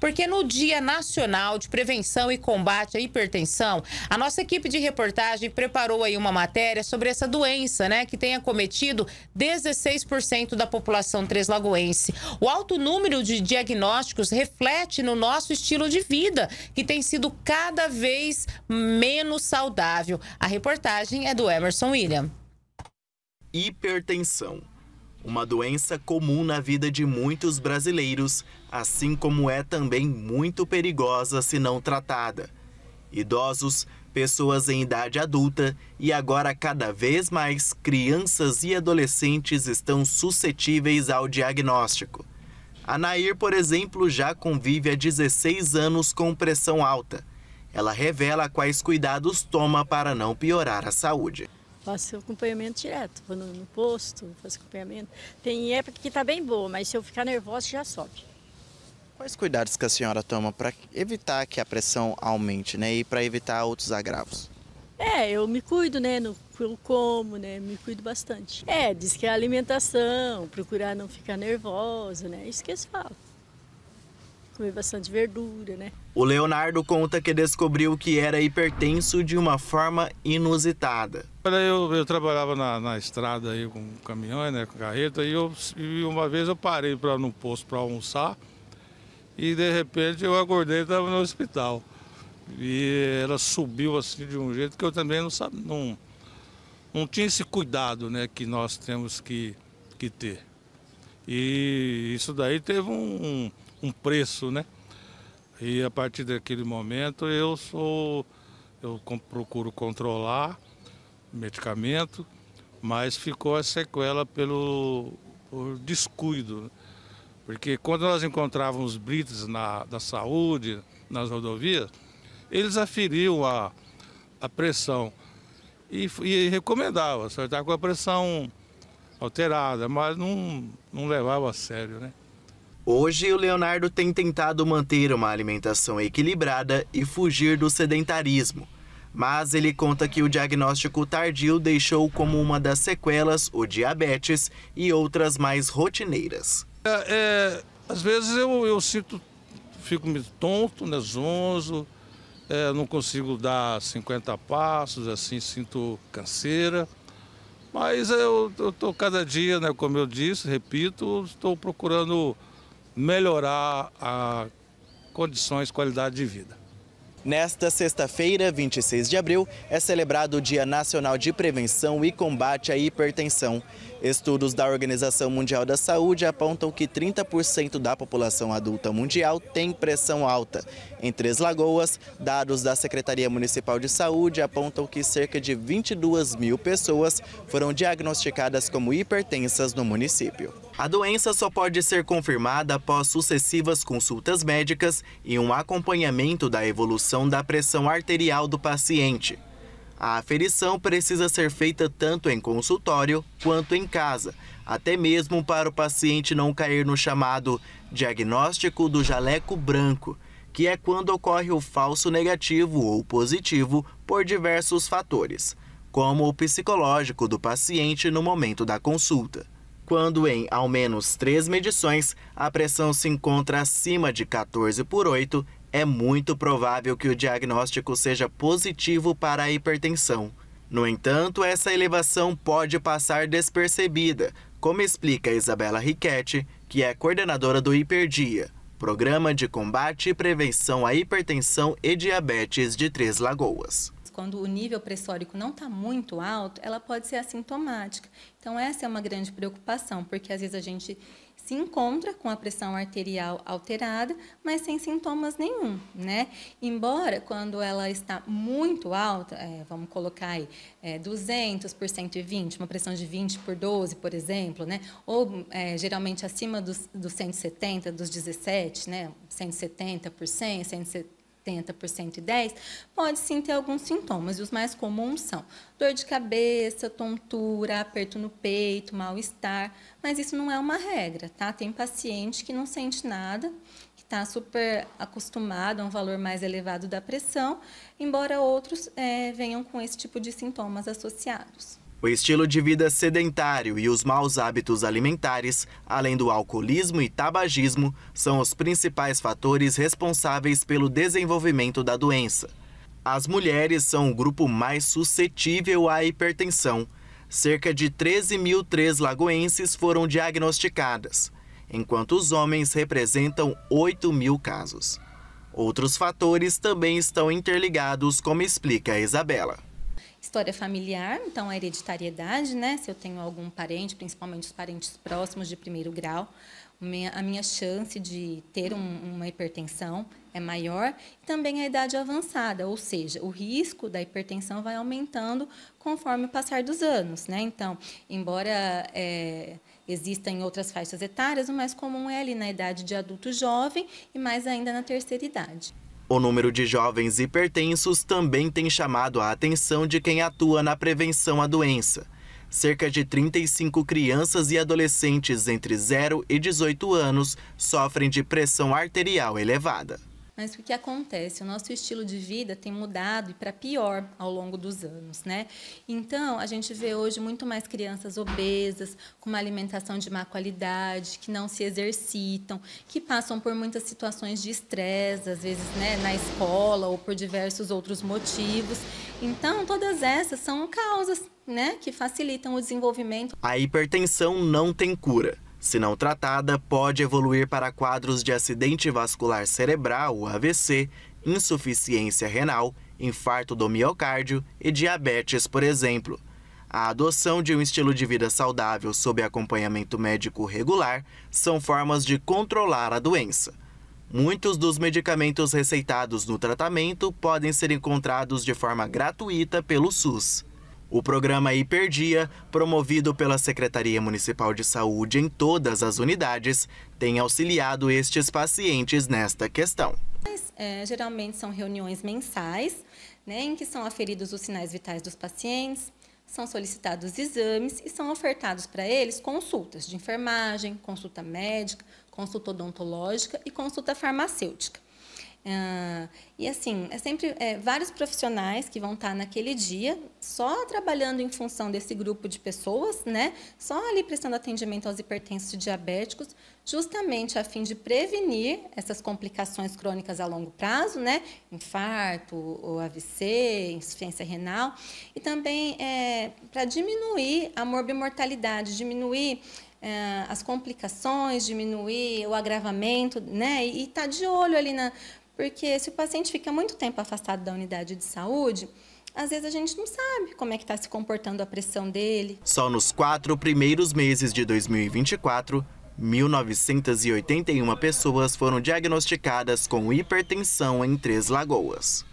Porque no Dia Nacional de Prevenção e Combate à Hipertensão, a nossa equipe de reportagem preparou aí uma matéria sobre essa doença, né, que tem acometido 16% da população treslagoense. O alto número de diagnósticos reflete no nosso estilo de vida, que tem sido cada vez menos saudável. A reportagem é do Emerson William. Hipertensão uma doença comum na vida de muitos brasileiros, assim como é também muito perigosa se não tratada. Idosos, pessoas em idade adulta e agora cada vez mais crianças e adolescentes estão suscetíveis ao diagnóstico. A Nair, por exemplo, já convive há 16 anos com pressão alta. Ela revela quais cuidados toma para não piorar a saúde. Faço acompanhamento direto, vou no, no posto, faço acompanhamento. Tem época que está bem boa, mas se eu ficar nervosa já sobe. Quais cuidados que a senhora toma para evitar que a pressão aumente, né? E para evitar outros agravos? É, eu me cuido, né? No, eu como, né? Me cuido bastante. É, diz que é alimentação, procurar não ficar nervosa, né? Isso que eles é falam comer bastante verdura, né? O Leonardo conta que descobriu que era hipertenso de uma forma inusitada. eu, eu trabalhava na, na, estrada aí com caminhão, né, com carreta, e, eu, e uma vez eu parei para no posto para almoçar e de repente eu acordei e estava no hospital. E ela subiu assim de um jeito que eu também não, sabe, não, não tinha esse cuidado né, que nós temos que, que ter. E isso daí teve um, um preço, né? E a partir daquele momento eu sou, eu procuro controlar medicamento, mas ficou a sequela pelo descuido. Né? Porque quando nós encontrávamos brites na, da saúde, nas rodovias, eles aferiam a, a pressão e, e recomendavam, só estava tá com a pressão alterada, mas não, não levava a sério, né? Hoje, o Leonardo tem tentado manter uma alimentação equilibrada e fugir do sedentarismo. Mas ele conta que o diagnóstico tardio deixou como uma das sequelas o diabetes e outras mais rotineiras. É, é, às vezes eu, eu sinto, fico tonto, zonzo, é, não consigo dar 50 passos, assim, sinto canseira. Mas eu estou cada dia, né, como eu disse, repito, estou procurando melhorar as condições, qualidade de vida. Nesta sexta-feira, 26 de abril, é celebrado o Dia Nacional de Prevenção e Combate à Hipertensão. Estudos da Organização Mundial da Saúde apontam que 30% da população adulta mundial tem pressão alta. Em Três Lagoas, dados da Secretaria Municipal de Saúde apontam que cerca de 22 mil pessoas foram diagnosticadas como hipertensas no município. A doença só pode ser confirmada após sucessivas consultas médicas e um acompanhamento da evolução da pressão arterial do paciente. A aferição precisa ser feita tanto em consultório quanto em casa, até mesmo para o paciente não cair no chamado diagnóstico do jaleco branco, que é quando ocorre o falso negativo ou positivo por diversos fatores, como o psicológico do paciente no momento da consulta quando em ao menos três medições a pressão se encontra acima de 14 por 8 é muito provável que o diagnóstico seja positivo para a hipertensão. No entanto, essa elevação pode passar despercebida, como explica Isabela Riquetti, que é coordenadora do Hiperdia, Programa de Combate e Prevenção à Hipertensão e Diabetes de Três Lagoas. Quando o nível pressórico não está muito alto, ela pode ser assintomática. Então, essa é uma grande preocupação, porque às vezes a gente se encontra com a pressão arterial alterada, mas sem sintomas nenhum, né? Embora quando ela está muito alta, é, vamos colocar aí é, 200 por 120, uma pressão de 20 por 12, por exemplo, né? Ou é, geralmente acima dos, dos 170, dos 17, né? 170 por 100, 170 70 por 110, pode sim ter alguns sintomas, e os mais comuns são dor de cabeça, tontura, aperto no peito, mal-estar, mas isso não é uma regra, tá? Tem paciente que não sente nada, que está super acostumado a um valor mais elevado da pressão, embora outros é, venham com esse tipo de sintomas associados. O estilo de vida sedentário e os maus hábitos alimentares, além do alcoolismo e tabagismo, são os principais fatores responsáveis pelo desenvolvimento da doença. As mulheres são o grupo mais suscetível à hipertensão. Cerca de 13.003 lagoenses foram diagnosticadas, enquanto os homens representam 8 mil casos. Outros fatores também estão interligados, como explica a Isabela. História familiar, então a hereditariedade, né? Se eu tenho algum parente, principalmente os parentes próximos de primeiro grau, a minha chance de ter um, uma hipertensão é maior. também a idade avançada, ou seja, o risco da hipertensão vai aumentando conforme o passar dos anos, né? Então, embora é, existam outras faixas etárias, o mais comum é ali na idade de adulto jovem e mais ainda na terceira idade. O número de jovens hipertensos também tem chamado a atenção de quem atua na prevenção à doença. Cerca de 35 crianças e adolescentes entre 0 e 18 anos sofrem de pressão arterial elevada. Mas o que acontece? O nosso estilo de vida tem mudado e para pior ao longo dos anos, né? Então, a gente vê hoje muito mais crianças obesas, com uma alimentação de má qualidade, que não se exercitam, que passam por muitas situações de estresse, às vezes, né, na escola ou por diversos outros motivos. Então, todas essas são causas, né, que facilitam o desenvolvimento. A hipertensão não tem cura se não tratada, pode evoluir para quadros de acidente vascular cerebral, AVC, insuficiência renal, infarto do miocárdio e diabetes, por exemplo. A adoção de um estilo de vida saudável sob acompanhamento médico regular são formas de controlar a doença. Muitos dos medicamentos receitados no tratamento podem ser encontrados de forma gratuita pelo SUS. O programa Hiperdia, promovido pela Secretaria Municipal de Saúde em todas as unidades, tem auxiliado estes pacientes nesta questão. É, geralmente são reuniões mensais, né, em que são aferidos os sinais vitais dos pacientes, são solicitados exames e são ofertados para eles consultas de enfermagem, consulta médica, consulta odontológica e consulta farmacêutica. Uh, e assim, é sempre é, vários profissionais que vão estar tá naquele dia só trabalhando em função desse grupo de pessoas, né? Só ali prestando atendimento aos hipertensos e diabéticos, justamente a fim de prevenir essas complicações crônicas a longo prazo, né? Infarto, ou AVC, insuficiência renal, e também é, para diminuir a morbimortalidade, diminuir é, as complicações, diminuir o agravamento, né? E estar tá de olho ali na, porque se o paciente fica muito tempo afastado da unidade de saúde, às vezes a gente não sabe como é que está se comportando a pressão dele. Só nos quatro primeiros meses de 2024, 1.981 pessoas foram diagnosticadas com hipertensão em Três Lagoas.